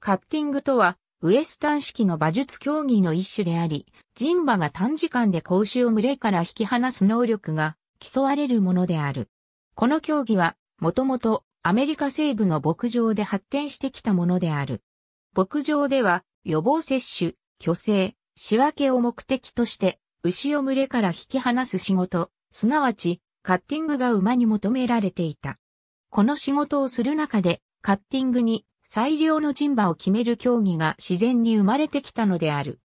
カッティングとは、ウエスタン式の馬術競技の一種であり、人馬が短時間で格子を群れから引き離す能力が競われるものである。この競技は、もともとアメリカ西部の牧場で発展してきたものである。牧場では、予防接種、虚勢、仕分けを目的として、牛を群れから引き離す仕事、すなわち、カッティングが馬に求められていた。この仕事をする中で、カッティングに最良の人馬を決める競技が自然に生まれてきたのである。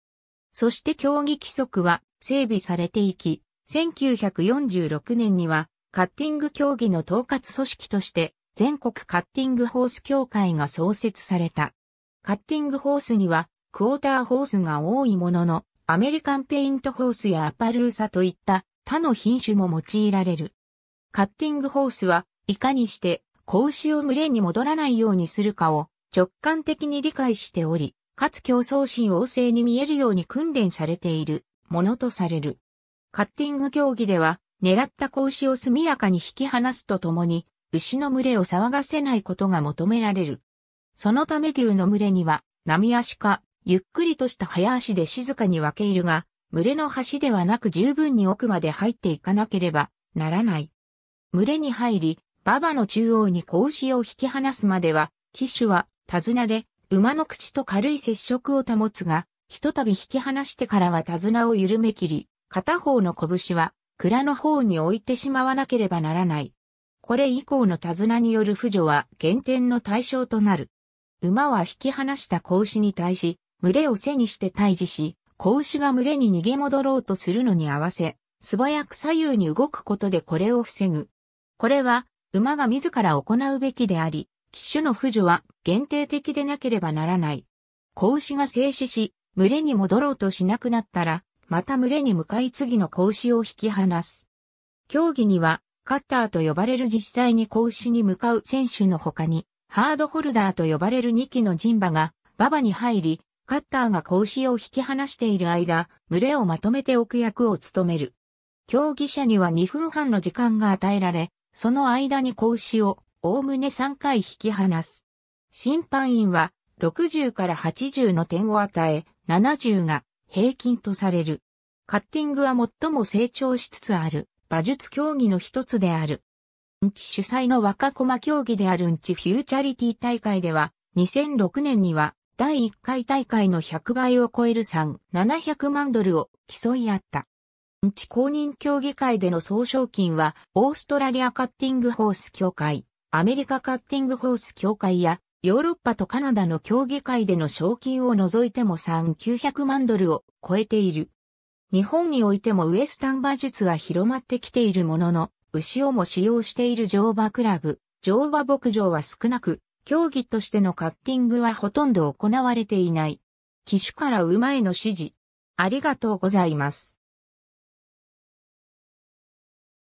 そして競技規則は整備されていき、1946年にはカッティング競技の統括組織として全国カッティングホース協会が創設された。カッティングホースにはクォーターホースが多いものの、アメリカンペイントホースやアパルーサといった他の品種も用いられる。カッティングホースはいかにして子牛を群れに戻らないようにするかを直感的に理解しており、かつ競争心旺盛に見えるように訓練されているものとされる。カッティング競技では、狙った子牛を速やかに引き離すとともに、牛の群れを騒がせないことが求められる。そのため牛の群れには、波足か、ゆっくりとした早足で静かに分け入るが、群れの端ではなく十分に奥まで入っていかなければならない。群れに入り、馬場の中央に子牛を引き離すまでは、騎手は手綱で馬の口と軽い接触を保つが、ひとたび引き離してからは手綱を緩め切り、片方の拳は蔵の方に置いてしまわなければならない。これ以降の手綱による扶助は減点の対象となる。馬は引き離した子牛に対し、群れを背にして退治し、子牛が群れに逃げ戻ろうとするのに合わせ、素早く左右に動くことでこれを防ぐ。これは、馬が自ら行うべきであり、騎種の扶助は限定的でなければならない。子牛が静止し、群れに戻ろうとしなくなったら、また群れに向かい次の子牛を引き離す。競技には、カッターと呼ばれる実際に子牛に向かう選手の他に、ハードホルダーと呼ばれる2機の人馬が、馬場に入り、カッターが子牛を引き離している間、群れをまとめておく役を務める。競技者には2分半の時間が与えられ、その間に子牛をおおむね3回引き離す。審判員は60から80の点を与え、70が平均とされる。カッティングは最も成長しつつある馬術競技の一つである。んち主催の若駒競技であるんちフューチャリティ大会では2006年には第1回大会の100倍を超える3、700万ドルを競い合った。んち公認競技会での総賞金はオーストラリアカッティングホース協会アメリカカッティングホース協会やヨーロッパとカナダの協議会での賞金を除いても3900万ドルを超えている。日本においてもウエスタン馬術は広まってきているものの、牛をも使用している乗馬クラブ、乗馬牧場は少なく、競技としてのカッティングはほとんど行われていない。機種から馬への指示。ありがとうございます。